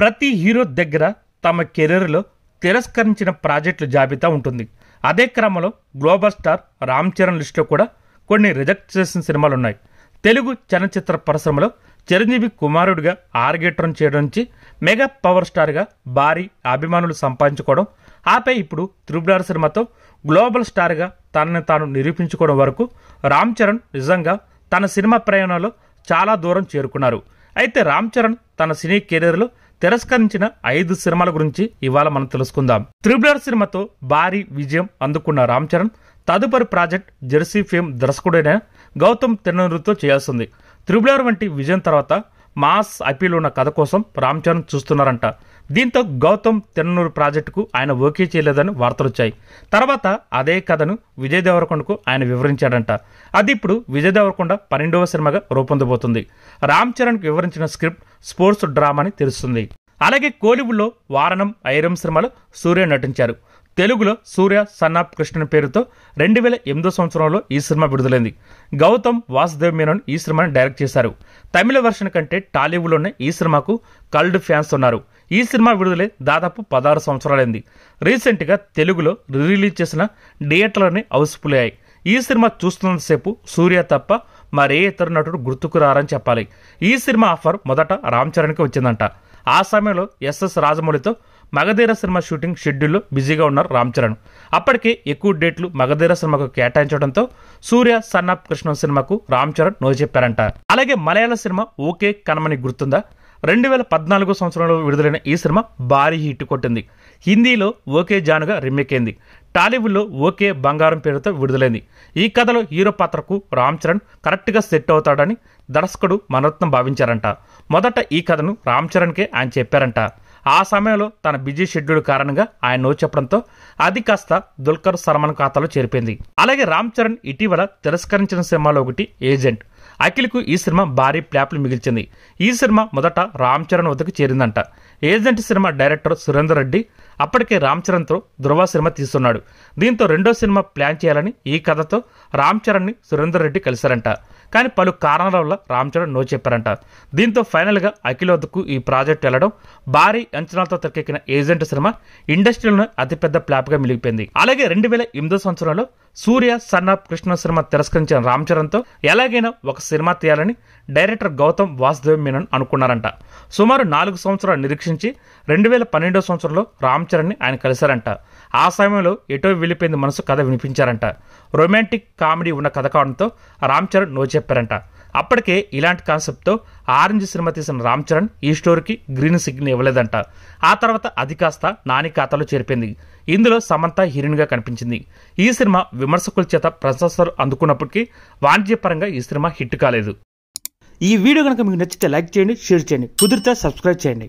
ప్రతి హీరో దగ్గర తమ కెరీర్లో తిరస్కరించిన ప్రాజెక్టుల జాబితా ఉంటుంది అదే క్రమంలో గ్లోబల్ స్టార్ రామ్ చరణ్ లిస్టులో కూడా కొన్ని రిజెక్ట్ చేసిన సినిమాలు ఉన్నాయి తెలుగు చలనచిత్ర పరిశ్రమలో చిరంజీవి కుమారుడిగా ఆర్గేట్రం చేయడం నుంచి మెగా పవర్ స్టార్గా భారీ అభిమానులు సంపాదించుకోవడం ఆపై ఇప్పుడు త్రిబులార్ సినిమాతో గ్లోబల్ స్టార్గా తనని తాను నిరూపించుకోవడం వరకు రామ్ చరణ్ నిజంగా తన సినిమా ప్రయాణంలో చాలా దూరం చేరుకున్నారు అయితే రామ్ చరణ్ తన సినీ కెరీర్లో తిరస్కరించిన ఐదు సినిమాల గురించి ఇవాళ మనం తెలుసుకుందాం త్రిబులర్ సినిమాతో భారీ విజయం అందుకున్న రామ్ చరణ్ తదుపరి ప్రాజెక్ట్ జెర్సీ ఫేమ్ దర్శకుడైన గౌతమ్ తిన్నూరుతో చేయాల్సింది త్రిబులర్ వంటి విజయం తర్వాత మాస్ అపీల్ ఉన్న కథ కోసం రామ్ చరణ్ చూస్తున్నారంట దీంతో గౌతమ్ తిన్నూరు ప్రాజెక్టుకు ఆయన ఓకే చేయలేదని వార్తలు వచ్చాయి తర్వాత అదే కథను విజయ్ దేవరకొండకు ఆయన వివరించాడంట అది ఇప్పుడు విజయ్ దేవరకొండ పన్నెండవ సినిమాగా రూపొందబోతుంది రామ్ చరణ్కు వివరించిన స్క్రిప్ట్ స్పోర్ట్స్ డ్రామా అని తెలుస్తుంది అలాగే కోలీవుడ్లో వారణం ఐరం శర్మలో సూర్య నటించారు తెలుగులో సూర్య సన్నాప్ కృష్ణన్ పేరుతో రెండు వేల ఎనిమిదో సంవత్సరంలో ఈ సినిమా విడుదలైంది గౌతమ్ వాసుదేవ్ మేనన్ ఈ సినిమాని డైరెక్ట్ చేశారు తమిళ వెర్షన్ కంటే టాలీవుడ్లోనే ఈ సినిమాకు కల్డ్ ఫ్యాన్స్ ఉన్నారు ఈ సినిమా విడుదలై దాదాపు పదహారు సంవత్సరాలైంది రీసెంట్గా తెలుగులో రిలీజ్ చేసిన థియేటర్లని హౌస్ఫుల్ అయ్యాయి ఈ సినిమా చూస్తున్నంతసేపు సూర్య తప్ప మరే ఇతర నటుడు గుర్తుకు రారని చెప్పాలి ఈ సినిమా ఆఫర్ మొదట రామ్ చరణ్కి వచ్చిందంట ఆ సమయంలో ఎస్ఎస్ రాజమౌళితో మగధీర సినిమా షూటింగ్ షెడ్యూల్లో బిజీగా ఉన్నారు రామ్ చరణ్ అప్పటికే ఎక్కువ డేట్లు మగధీర సినిమాకు కేటాయించడంతో సూర్య సన్నాప్ కృష్ణ సినిమాకు రామ్ చరణ్ నోరు చెప్పారంట అలాగే మలయాళ సినిమా ఓకే కనమని గుర్తుందా రెండు వేల పద్నాలుగు సంవత్సరంలో విడుదలైన ఈ సినిమా భారీ హిట్ కొట్టింది హిందీలో ఓకే జానుగా రిమేక్ అయింది టాలీవుడ్లో ఓకే బంగారం పేరుతో విడుదలైంది ఈ కథలో హీరో పాత్రకు రామ్ చరణ్ కరెక్ట్గా సెట్ అవుతాడని దర్శకుడు మనరత్నం భావించారంట మొదట ఈ కథను రామ్ చరణ్కే ఆయన చెప్పారంట ఆ సమయంలో తన బిజీ షెడ్యూల్ కారణంగా ఆయన నో చెప్పడంతో అది కాస్త దుల్కర్ సల్మాన్ ఖాతాలో చేరిపోయింది అలాగే రామ్ చరణ్ ఇటీవల తిరస్కరించిన సినిమాలో ఒకటి ఏజెంట్ అఖిల్కు ఈ సినిమా భారీ ప్లాప్లు మిగిల్చింది ఈ సినిమా మొదట రామ్ చరణ్ వద్దకు చేరిందంట Agent cinema director Surender Reddy అప్పటికే రామ్ చరణ్తో ధృవ సినిమా తీస్తున్నాడు దీంతో రెండో సినిమా ప్లాన్ చేయాలని ఈ కథతో రామ్ చరణ్ని సురేందర్ రెడ్డి కలిశారంట కానీ పలు కారణాల వల్ల రామ్ చరణ్ నో చెప్పారంట దీంతో ఫైనల్గా అఖిల్ వద్దకు ఈ ప్రాజెక్ట్ వెళ్లడం భారీ అంచనాలతో తెరకెక్కిన ఏజెంట్ సినిమా ఇండస్ట్రీలోనే అతిపెద్ద ప్లాప్గా మిగిలిపోయింది అలాగే రెండు వేల ఎనిమిదో సంవత్సరంలో సూర్య సన్నప్ కృష్ణ సినిమా తిరస్కరించిన రామ్ చరణ్తో ఎలాగైనా ఒక సినిమా తీయాలని డైరెక్టర్ గౌతమ్ వాసుదేవ్ మీనన్ అనుకున్నారంట సుమారు నాలుగు సంవత్సరాలు నిరీక్షించి రెండు వేల పన్నెండో సంవత్సరంలో రామ్ చరణ్ని ఆయన కలిశారంట ఆ సమయంలో ఎటో వెళ్ళిపోయింది మనసు కథ వినిపించారంట రొమాంటిక్ కామెడీ ఉన్న కథ కావడంతో రామ్ చరణ్ నో చెప్పారంట అప్పటికే ఇలాంటి కాన్సెప్ట్తో ఆరెంజ్ సినిమా తీసిన రామ్ చరణ్ ఈ స్టోరీకి గ్రీన్ సిగ్నల్ ఇవ్వలేదంట ఆ తర్వాత అది కాస్త నాని ఖాతాలో చేరిపోయింది ఇందులో సమంత హీరోయిన్గా కనిపించింది ఈ సినిమా విమర్శకుల చేత ప్రశంసలు అందుకున్నప్పటికీ వాణిజ్యపరంగా ఈ సినిమా హిట్ కాలేదు ఈ వీడియో కనుక మీకు నచ్చితే లైక్ చేయండి షేర్ చేయండి కుదిరితే సబ్స్క్రైబ్ చేయండి